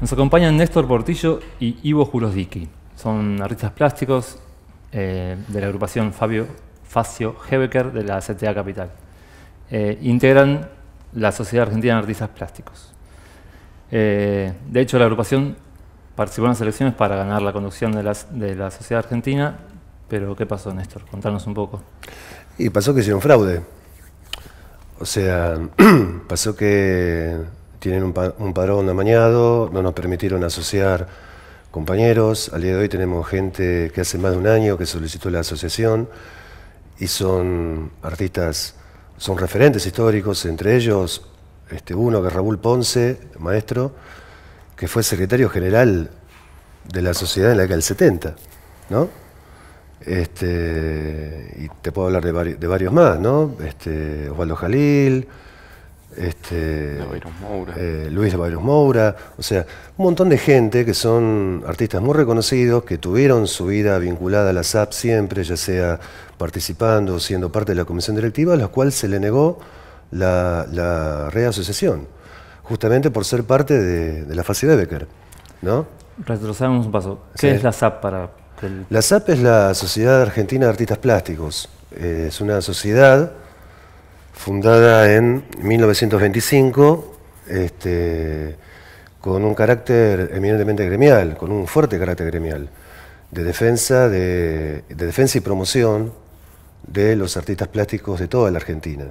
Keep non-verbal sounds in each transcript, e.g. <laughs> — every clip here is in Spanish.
Nos acompañan Néstor Portillo y Ivo Jurosdiki. Son artistas plásticos eh, de la agrupación Fabio Facio Hebecker de la CTA Capital. Eh, integran la Sociedad Argentina de Artistas Plásticos. Eh, de hecho, la agrupación participó en las elecciones para ganar la conducción de, las, de la Sociedad Argentina, pero ¿qué pasó, Néstor? Contanos un poco. Y pasó que hicieron fraude. O sea, <clears throat> pasó que tienen un, padrón amañado, no nos permitieron asociar compañeros. Al día de hoy tenemos gente que hace más de un año que solicitó la asociación y son artistas, son referentes históricos, entre ellos este, uno que es Raúl Ponce, maestro, que fue secretario general de la sociedad en la década del 70, este, y te puedo hablar de, varios más, ¿no? Este, Osvaldo Jalil, este, eh, Luis Moura, o sea, un montón de gente que son artistas muy reconocidos, que tuvieron su vida vinculada a la SAP siempre, ya sea participando o siendo parte de la comisión directiva, a la cual se le negó la, reasociación, justamente por ser parte de, la fase de Becker. ¿no? Retrocedamos un paso. ¿Qué es la SAP para...? La SAP es la Sociedad Argentina de Artistas Plásticos. Eh, es una sociedad fundada en 1925, este, con un carácter eminentemente gremial, con un fuerte carácter gremial, de defensa, de, defensa y promoción de los artistas plásticos de toda la Argentina.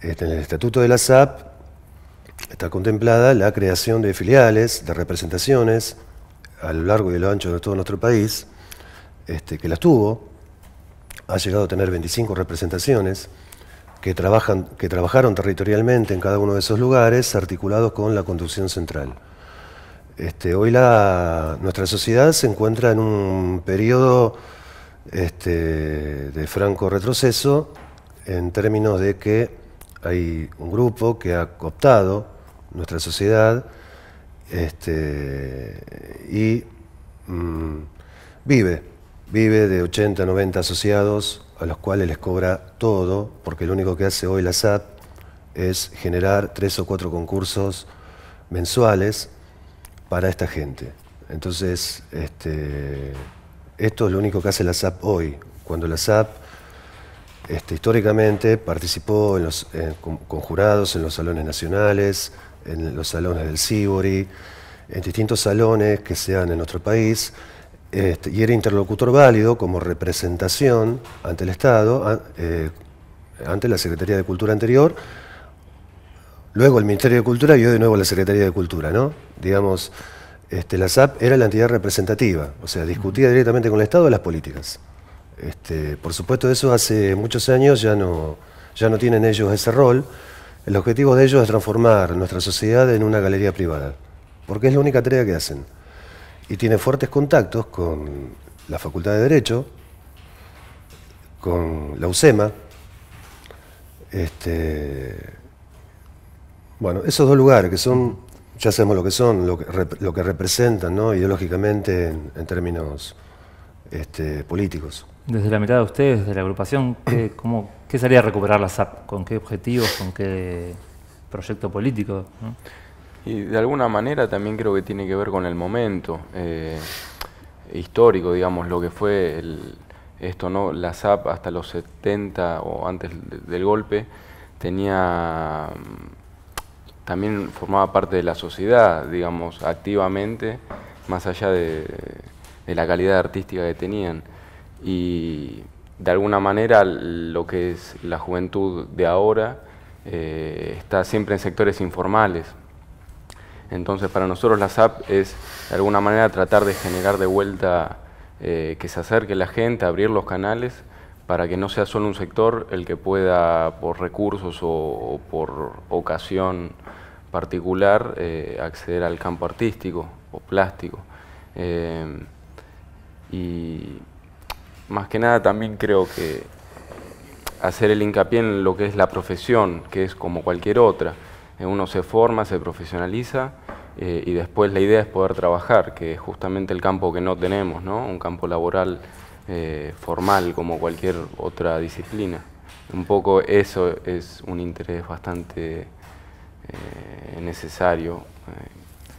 Este, en el Estatuto de la SAP está contemplada la creación de filiales, de representaciones a lo largo y a lo ancho de todo nuestro país, este, que las tuvo, ha llegado a tener 25 representaciones, que, trabajan, que trabajaron territorialmente en cada uno de esos lugares, articulados con la conducción central. Este, hoy nuestra sociedad se encuentra en un periodo este, de franco retroceso en términos de que hay un grupo que ha cooptado nuestra sociedad este, y mm, vive, vive de 80, 90 asociados a los cuales les cobra todo, porque lo único que hace hoy la SAP es generar tres o cuatro concursos mensuales para esta gente. Entonces, este, esto es lo único que hace la SAP hoy. Cuando la SAP este, históricamente participó en los, con, jurados en los salones nacionales, en los salones del Cibori, en distintos salones que sean en nuestro país, este, y era interlocutor válido como representación ante el Estado, eh, ante la Secretaría de Cultura anterior, luego el Ministerio de Cultura y hoy de nuevo la Secretaría de Cultura, ¿no? Digamos, este, la SAP era la entidad representativa, o sea, discutía directamente con el Estado las políticas. Este, por supuesto, eso hace muchos años ya no, ya no tienen ellos ese rol. El objetivo de ellos es transformar nuestra sociedad en una galería privada, porque es la única tarea que hacen y tiene fuertes contactos con la Facultad de Derecho, con la UCEMA. Este, bueno, esos dos lugares que son, ya sabemos lo que son, lo que, representan ideológicamente en, términos este, políticos. Desde la mirada de ustedes, desde la agrupación, ¿qué, cómo, sería recuperar la SAP? ¿Con qué objetivos? ¿Con qué proyecto político? Y de alguna manera también creo que tiene que ver con el momento eh, histórico, digamos, lo que fue esto, ¿no? La SAP hasta los 70 o antes del golpe tenía mm, también formaba parte de la sociedad, digamos, activamente, más allá de, la calidad artística que tenían. Y de alguna manera lo que es la juventud de ahora eh, está siempre en sectores informales, entonces para nosotros la SAP es de alguna manera tratar de generar de vuelta eh, que se acerque la gente, abrir los canales para que no sea solo un sector el que pueda por recursos o, por ocasión particular eh, acceder al campo artístico o plástico. Eh, y más que nada también creo que hacer el hincapié en lo que es la profesión, que es como cualquier otra. Eh, uno se forma, se profesionaliza eh, y después la idea es poder trabajar, que es justamente el campo que no tenemos, un campo laboral eh, formal como cualquier otra disciplina. Un poco eso es un interés bastante necesario.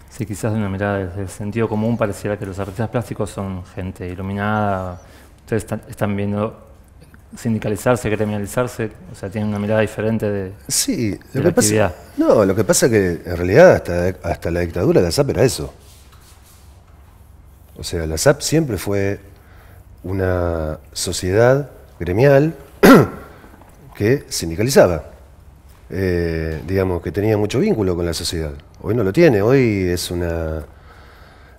Sí, quizás de una mirada desde el sentido común pareciera que los artistas plásticos son gente iluminada, ustedes están viendo sindicalizarse, criminalizarse, o sea, tiene una mirada diferente de, la pasa, No, lo que pasa es que en realidad hasta, hasta la dictadura la SAP era eso. O sea, la SAP siempre fue una sociedad gremial <clears throat> que sindicalizaba, eh, digamos, que tenía mucho vínculo con la sociedad. Hoy no lo tiene, hoy es una,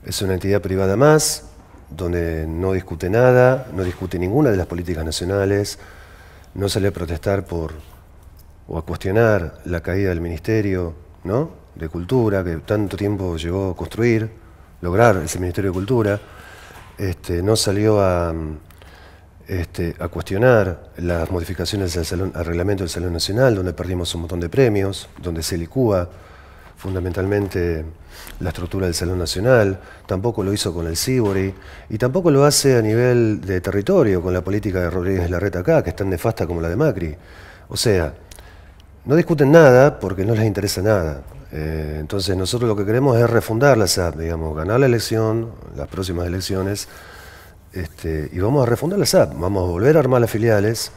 es una entidad privada más, donde no discute nada, no discute ninguna de las políticas nacionales, no salió a protestar por o a cuestionar la caída del Ministerio de Cultura, que tanto tiempo llevó a construir, lograr ese Ministerio de Cultura, este, no salió este, a, cuestionar las modificaciones al, reglamento del Salón Nacional, donde perdimos un montón de premios, donde se licúa fundamentalmente la estructura del Salón Nacional, tampoco lo hizo con el Cibori y tampoco lo hace a nivel de territorio con la política de Rodríguez Larreta acá, que es tan nefasta como la de Macri. O sea, no discuten nada porque no les interesa nada. Eh, entonces nosotros lo que queremos es refundar la SAP, digamos, ganar la elección, las próximas elecciones, este, y vamos a refundar la SAP, vamos a volver a armar las filiales.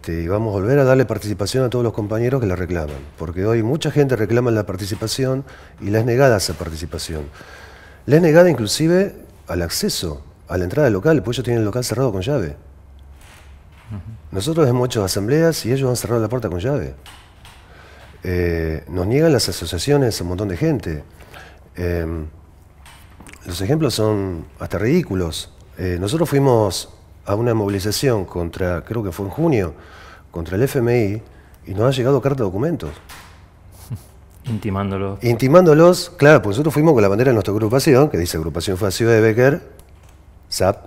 Este, y vamos a volver a darle participación a todos los compañeros que la reclaman, porque hoy mucha gente reclama la participación y la es negada esa participación. La es negada inclusive al acceso, a la entrada del local, porque ellos tienen el local cerrado con llave. Nosotros hemos hecho asambleas y ellos han cerrado la puerta con llave. Eh, nos niegan las asociaciones a un montón de gente. Em, los ejemplos son hasta ridículos. Eh, nosotros fuimos a una movilización contra, creo que fue en junio, contra el FMI y nos ha llegado carta de documentos. <laughs> Intimándolos. Intimándolos, claro, pues nosotros fuimos con la bandera de nuestra agrupación, que dice Agrupación ciudad de Becker, SAP,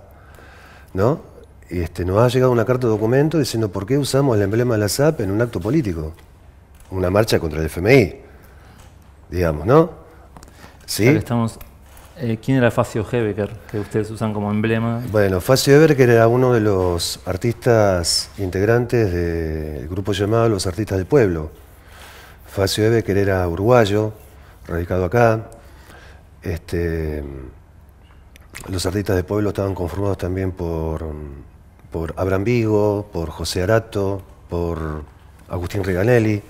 ¿no? Y este, nos ha llegado una carta de documentos diciendo por qué usamos el emblema de la SAP en un acto político, una marcha contra el FMI, digamos, ¿no? Sí. estamos eh, ¿Quién era Facio Hebecker, que ustedes usan como emblema? Bueno, Facio Hebecker era uno de los artistas integrantes del grupo llamado Los Artistas del Pueblo. Facio Hebecker era uruguayo, radicado acá. Este, los artistas del pueblo estaban conformados también por, por Abraham Vigo, por José Arato, por Agustín Riganelli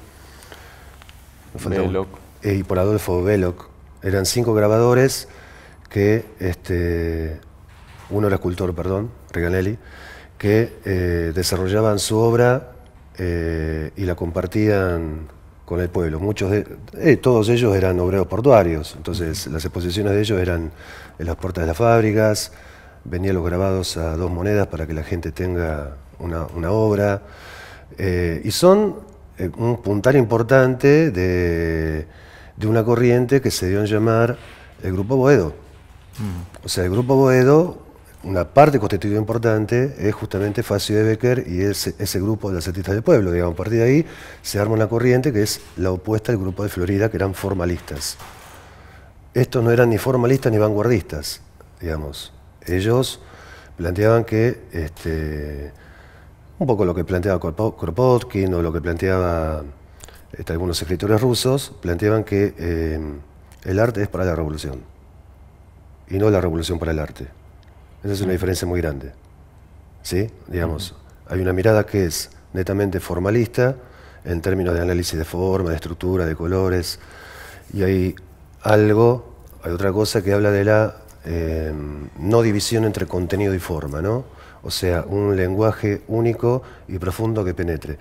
eh, Y por Adolfo Veloc. Eran cinco grabadores que este, uno era escultor, perdón, Reganelli, que eh, desarrollaban su obra eh, y la compartían con el pueblo. Muchos de, eh, todos ellos eran obreros portuarios, entonces las exposiciones de ellos eran en las puertas de las fábricas, venían los grabados a dos monedas para que la gente tenga una, obra. y son un puntal importante de, de una corriente que se dio a llamar el Grupo Boedo o sea, el grupo Boedo, una parte constitutiva importante es justamente Facio de Becker y ese, grupo de artistas del pueblo. Digamos. A partir de ahí se arma una corriente que es la opuesta al grupo de Florida, que eran formalistas. Estos no eran ni formalistas ni vanguardistas, digamos. Ellos planteaban que este, un poco lo que planteaba Kropotkin o lo que planteaba este, algunos escritores rusos, planteaban que eh, el arte es para la revolución y no la revolución para el arte. Esa es una diferencia muy grande. ¿Sí? Digamos, hay una mirada que es netamente formalista en términos de análisis de forma, de estructura, de colores, y hay algo, hay otra cosa que habla de la em, no división entre contenido y forma, ¿no? O sea, un lenguaje único y profundo que penetre.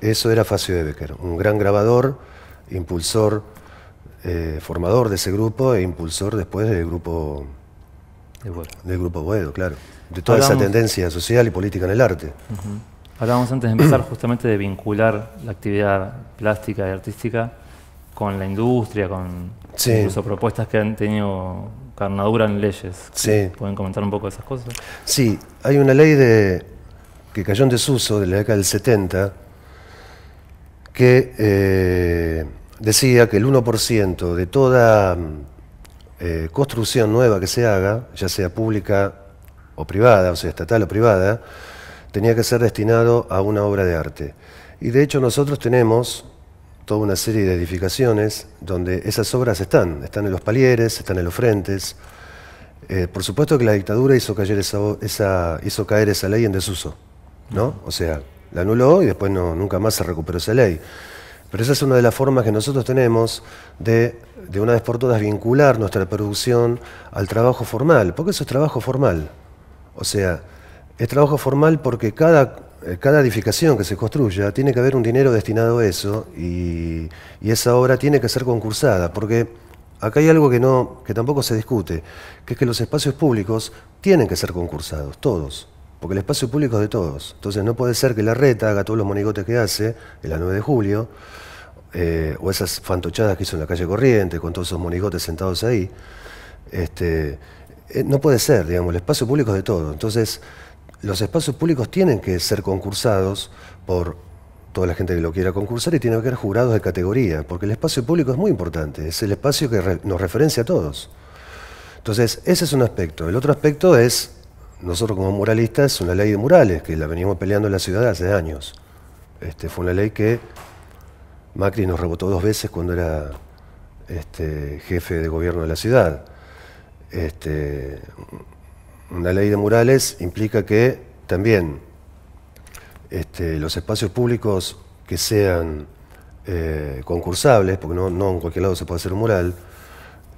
Eso era Facio de Becker, un gran grabador, impulsor eh, formador de ese grupo e impulsor después del grupo del grupo bueno, claro, de toda esa tendencia social y política en el arte. Hablábamos antes de empezar justamente de vincular la actividad plástica y artística con la industria, con incluso propuestas que han tenido carnadura en leyes. Sí. ¿Pueden comentar un poco esas cosas? Sí, hay una ley de, que cayó en desuso de la década del 70 que eh, decía que el 1% de toda mm, eh, construcción nueva que se haga, ya sea pública o privada, o sea, estatal o privada, tenía que ser destinado a una obra de arte. Y de hecho nosotros tenemos toda una serie de edificaciones donde esas obras están, están en los palieres, están en los frentes. Eh, por supuesto que la dictadura hizo caer esa, esa, hizo caer esa ley en desuso, ¿no? O sea, la anuló y después no, nunca más se recuperó esa ley. Pero esa es una de las formas que nosotros tenemos de, de una vez por todas, vincular nuestra producción al trabajo formal, porque eso es trabajo formal. O sea, es trabajo formal porque eh, cada, edificación que se construya tiene que haber un dinero destinado a eso y, y esa obra tiene que ser concursada, porque acá hay algo que, no, que tampoco se discute, que es que los espacios públicos tienen que ser concursados, todos. Porque el espacio público es de todos. Entonces no puede ser que la reta haga todos los monigotes que hace en la 9 de julio, eh, o esas fantochadas que hizo en la calle Corriente, con todos esos monigotes sentados ahí. Este, eh, no puede ser, digamos, el espacio público es de todos. Entonces, los espacios públicos tienen que ser concursados por toda la gente que lo quiera concursar y tienen que ser jurados de categoría, porque el espacio público es muy importante, es el espacio que nos referencia a todos. Entonces, ese es un aspecto. El otro aspecto es nosotros como muralistas, es una ley de murales que la venimos peleando en la ciudad hace años. Este, fue una ley que Macri nos rebotó dos veces cuando era este, jefe de gobierno de la ciudad. Este, una ley de murales implica que también este, los espacios públicos que sean eh, concursables, porque no, no en cualquier lado se puede hacer un mural,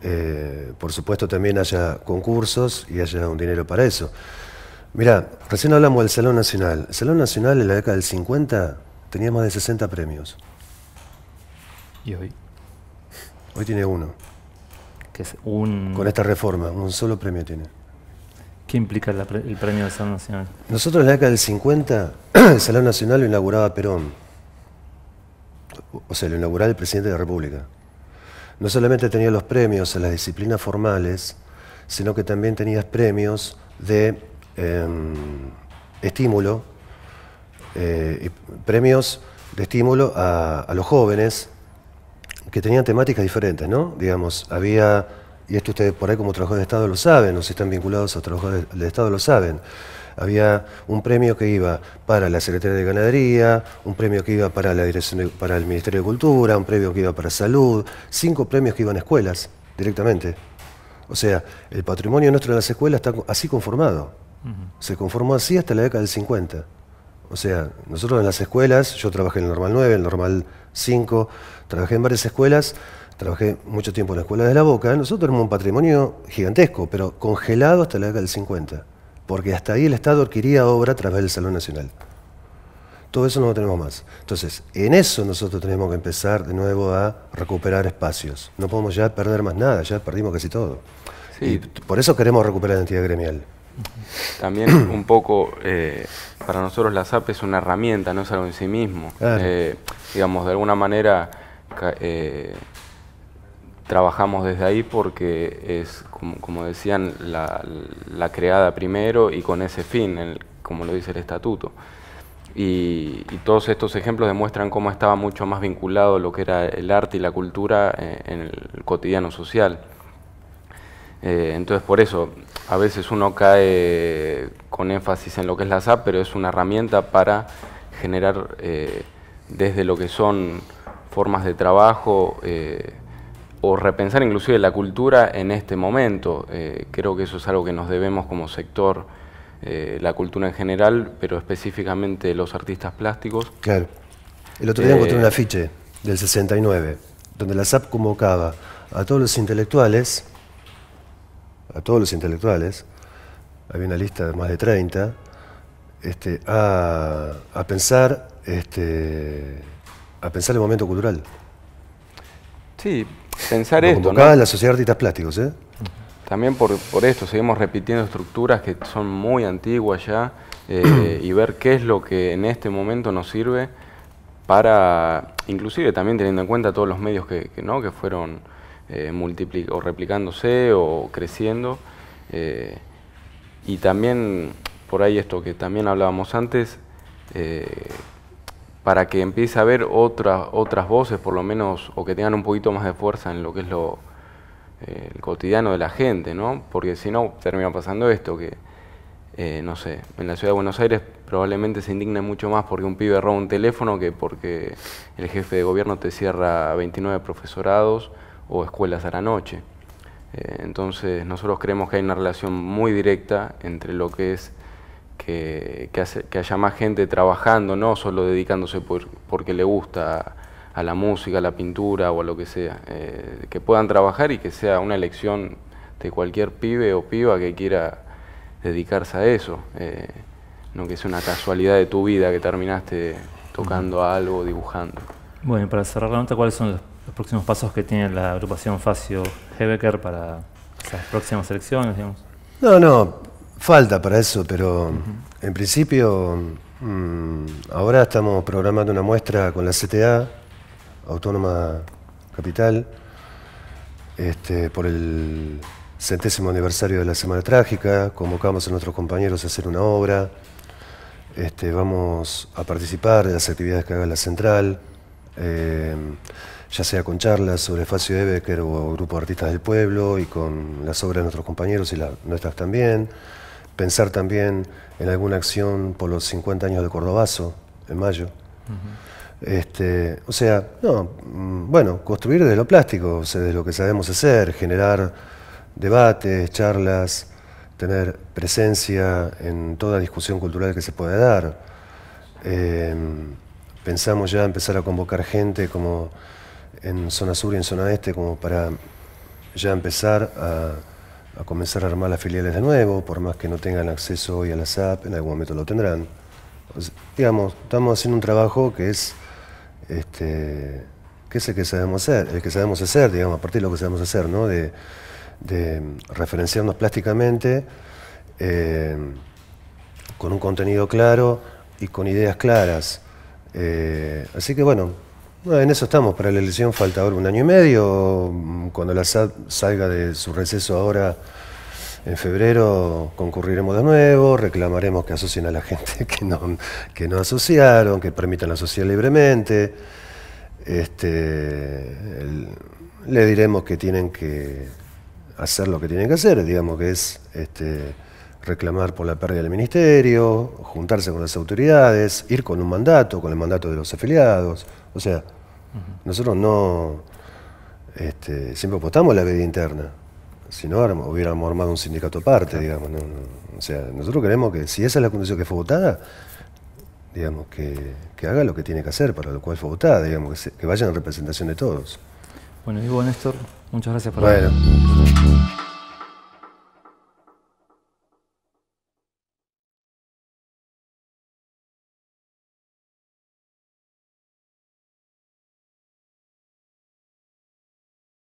eh, por supuesto también haya concursos y haya un dinero para eso. Mira, recién hablamos del Salón Nacional. El Salón Nacional en la década del 50 tenía más de 60 premios. ¿Y hoy? Hoy tiene uno. Con esta reforma, un solo premio tiene. ¿Qué implica el premio del Salón Nacional? Nosotros en la década del 50, <clears throat> el Salón Nacional lo inauguraba Perón. O sea, lo inauguraba el presidente de la República. No solamente tenía los premios en las disciplinas formales, sino que también tenías em, eh, premios de estímulo, premios de estímulo a, los jóvenes que tenían temáticas diferentes, ¿no? Digamos, había, y esto ustedes por ahí como trabajadores de Estado lo saben, o si están vinculados a trabajadores de Estado lo saben, había un premio que iba para la Secretaría de Ganadería, un premio que iba para la Dirección para el Ministerio de Cultura, un premio que iba para Salud, cinco premios que iban a escuelas directamente. O sea, el patrimonio nuestro de las escuelas está así conformado. Se conformó así hasta la década del 50. O sea, nosotros en las escuelas, yo trabajé en el Normal 9, el Normal 5, trabajé en varias escuelas, trabajé mucho tiempo en la Escuela de la Boca, nosotros tenemos un patrimonio gigantesco, pero congelado hasta la década del 50 porque hasta ahí el Estado adquiría obra a través del Salón Nacional. Todo eso no lo tenemos más. Entonces, en eso nosotros tenemos que empezar de nuevo a recuperar espacios. No podemos ya perder más nada, ya perdimos casi todo. Y por eso queremos recuperar la entidad gremial. También <clears throat> un poco, eh, para nosotros la SAP es una herramienta, no es algo en sí mismo. Eh, digamos, de alguna manera... Eh, trabajamos desde ahí porque es, como, decían, la, creada primero y con ese fin, como lo dice el estatuto. Y, todos estos ejemplos demuestran cómo estaba mucho más vinculado lo que era el arte y la cultura eh, en, el cotidiano social. Eh, entonces, por eso, a veces uno cae con énfasis en lo que es la SAP, pero es una herramienta para generar eh, desde lo que son formas de trabajo, o repensar inclusive la cultura en este momento. Eh, creo que eso es algo que nos debemos como sector, eh, la cultura en general, pero específicamente los artistas plásticos. Claro. El otro día eh, encontré un afiche del 69, donde la SAP convocaba a todos los intelectuales, a todos los intelectuales, había una lista de más de 30, este, a, a pensar este, a pensar el momento cultural. Sí, pensar esto. ¿no? la Sociedad de Artistas Plásticos, ¿eh? También por, esto, seguimos repitiendo estructuras que son muy antiguas ya eh, y ver qué es lo que en este momento nos sirve para, inclusive también teniendo en cuenta todos los medios que, ¿no? que fueron eh, o replicándose o creciendo. Eh, y también por ahí esto que también hablábamos antes, eh, para que empiece a haber otras otras voces, por lo menos, o que tengan un poquito más de fuerza en lo que es lo, eh, el cotidiano de la gente, ¿no? Porque si no, termina pasando esto, que, eh, no sé, en la ciudad de Buenos Aires probablemente se indigna mucho más porque un pibe roba un teléfono que porque el jefe de gobierno te cierra 29 profesorados o escuelas a la noche. Eh, entonces, nosotros creemos que hay una relación muy directa entre lo que es que, haya más gente trabajando, no solo dedicándose porque le gusta a la música, a la pintura o a lo que sea, eh, que puedan trabajar y que sea una elección de cualquier pibe o piba que quiera dedicarse a eso, eh, no que sea una casualidad de tu vida que terminaste tocando algo, dibujando. Bueno, y para cerrar la nota, ¿cuáles son los, próximos pasos que tiene la agrupación Facio Hebecker para las próximas elecciones? Digamos? No, no, Falta para eso, pero en principio mm, ahora estamos programando una muestra con la CTA, Autónoma Capital, este, por el centésimo aniversario de la Semana Trágica, convocamos a nuestros compañeros a hacer una obra, este, vamos a participar de las actividades que haga la central, eh, ya sea con charlas sobre Facio Ebecker o Grupo de Artistas del Pueblo y con las obras de nuestros compañeros y la, nuestras también. Pensar también en alguna acción por los 50 años de Cordobazo, en mayo. este, o sea, no, mm, bueno, construir desde lo plástico, desde lo que sabemos hacer, generar debates, charlas, tener presencia en toda discusión cultural que se pueda dar. Em, pensamos ya empezar a convocar gente como en zona sur y en zona este, como para ya empezar a a comenzar a armar las filiales de nuevo, por más que no tengan acceso hoy a la SAP, en algún momento lo tendrán. digamos, estamos haciendo un trabajo que es, este, que es el que sabemos hacer, el que sabemos hacer, digamos, a partir de lo que sabemos hacer, ¿no? De, referenciarnos plásticamente eh, con un contenido claro y con ideas claras. Eh, así que bueno, en eso estamos. Para la elección falta ahora un año y medio. Cuando la SAD salga de su receso ahora, en febrero, concurriremos de nuevo, reclamaremos que asocien a la gente <laughs> que no, asociaron, que permitan asociar libremente. Este, le diremos que tienen que hacer lo que tienen que hacer, digamos que es este, reclamar por la pérdida del ministerio, juntarse con las autoridades, ir con un mandato, con el mandato de los afiliados, o sea, nosotros no. Este, siempre votamos la vida interna. Si no, hubiéramos armado un sindicato aparte, digamos. O sea, nosotros queremos que, si esa es la condición que fue votada, digamos, que, haga lo que tiene que hacer, para lo cual fue votada, digamos, que, vaya en representación de todos. Bueno, digo Néstor, muchas gracias por Bueno.